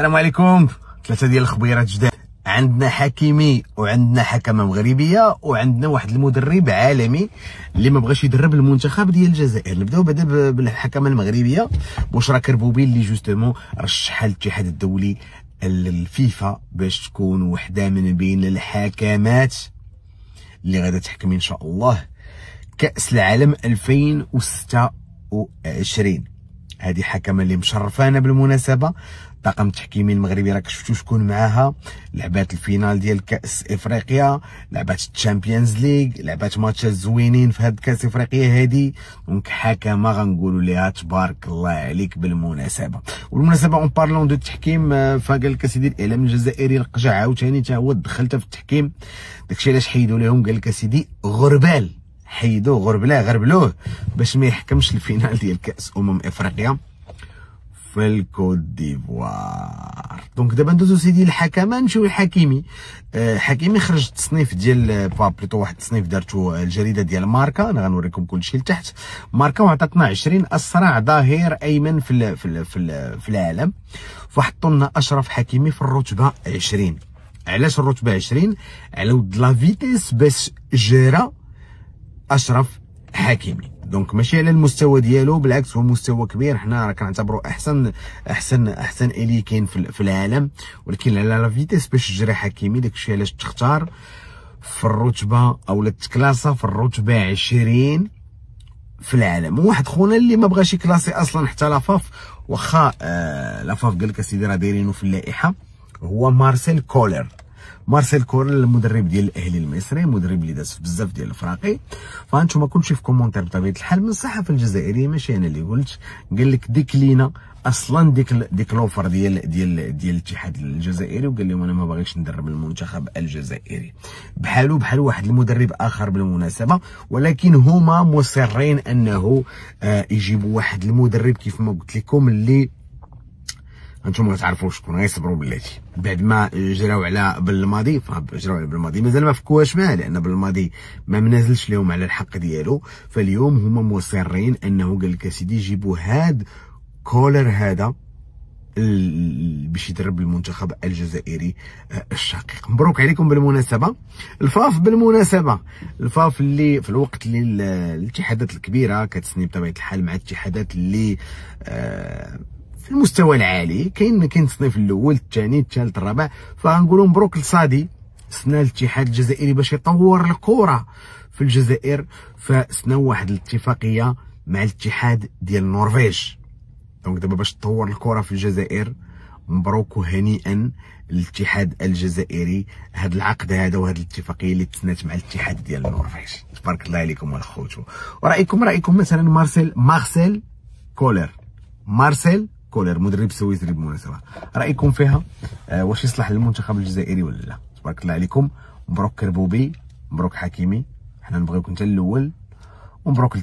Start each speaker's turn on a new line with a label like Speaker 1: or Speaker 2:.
Speaker 1: السلام عليكم ثلاثه ديال الخبيرات جداد عندنا حكيمي وعندنا حكمه مغربيه وعندنا واحد المدرب عالمي اللي ما بغاش يدرب المنتخب ديال الجزائر نبداو بعدا بالحكمه المغربيه بشرى كربوبي اللي جوستومون رشحها الاتحاد الدولي الفيفا باش تكون وحده من بين الحكمات اللي غادا تحكم ان شاء الله كاس العالم 2026 هذه حكمه اللي مشرفانا بالمناسبه طاقم التحكيمي المغربي راك شفتو شكون معاها لعبات الفينال ديال كاس افريقيا لعبات الشامبيونز ليغ لعبات ماتشات زوينين في هاد كاس افريقيا هادي دونك حكمه غنقولوا ليها تبارك الله عليك بالمناسبه والمناسبه اون بارلون دو التحكيم فقال لك اسيدي الاعلام الجزائري القجع عاوتاني تا هو دخل في التحكيم داكشي علاش حيدوا لهم قال لك اسيدي غربال حيدوه غربلاه غربلوه باش ما يحكمش الفينال ديال كاس امم افريقيا في الكوت ديفوار دونك دابا ندوزو سيدي الحكمه نمشيو لحكيمي آه، حكيمي خرج التصنيف ديال بليتو واحد التصنيف دارتو آه، الجريده ديال ماركا انا غنوريكم كلشي لتحت ماركا وعطاتنا 20 اسرع ظهير ايمن في الـ في الـ في, الـ في العالم فحطوا لنا اشرف حكيمي في الرتبه 20 علاش الرتبه 20 على ود لا فيتيس باش جرى اشرف حكيمي دونك ماشي على المستوى ديالو بالعكس هو مستوى كبير حنا راه كنعتبرو احسن احسن احسن الي كاين في العالم ولكن على لا فيتيس باش جرى حكيمي داكشي علاش تختار في الرتبه اولا تكلاسا في الرتبه 20 في العالم واحد خونا اللي ما بغاش يكلاسي اصلا حتى لافاف واخا آه لافاف قال لك اسيدي راه دايرينو في اللائحه هو مارسيل كولر مارسيل كورل المدرب ديال الاهلي المصري مدرب اللي داز في بزاف ديال الفراقي فانتوما كلشي في كومونتير بطبيعه الحال من الصحافه الجزائريه ماشي انا اللي قلت قال لك ديك لينا اصلا ديك ديك لوفر ديال ديال ديال الاتحاد الجزائري وقال لهم انا ما باغيش ندرب المنتخب الجزائري بحالو بحال واحد المدرب اخر بالمناسبه ولكن هما مصرين انه آه يجيبوا واحد المدرب كيف ما قلت لكم اللي انتم ما شكون غيصبروا بلاتي بعد ما جراو على بالماضي فجراو على بالماضي مازال ما فكوهاش معاه لان بالماضي ما منازلش لهم على الحق ديالو فاليوم هما مصرين انه قال لك اسيدي جيبوا هاد كولر هذا باش يدرب المنتخب الجزائري آه، الشقيق مبروك عليكم بالمناسبه الفاف بالمناسبه الفاف اللي في الوقت اللي الاتحادات الكبيره كتسني بطبيعه الحال مع الاتحادات اللي آه في المستوى العالي كاين كاين التصنيف الاول الثاني الثالث الرابع فغنقولوا مبروك لصادي سنا الاتحاد الجزائري باش يطور الكره في الجزائر فسنا واحد الاتفاقيه مع الاتحاد ديال النرويج دونك دابا باش تطور الكره في الجزائر مبروك وهنيئا الاتحاد الجزائري هذا العقد هذا وهذه الاتفاقيه اللي تسنات مع الاتحاد ديال النرويج تبارك الله عليكم الخوت ورايكم رايكم مثلا مارسيل مارسيل كولر مارسيل كولر مدرب سويسري بالمناسبه رايكم فيها آه واش يصلح للمنتخب الجزائري ولا لا تبارك الله عليكم مبروك كربوبي مبروك حكيمي حنا نبغيوك انت الاول ومبروك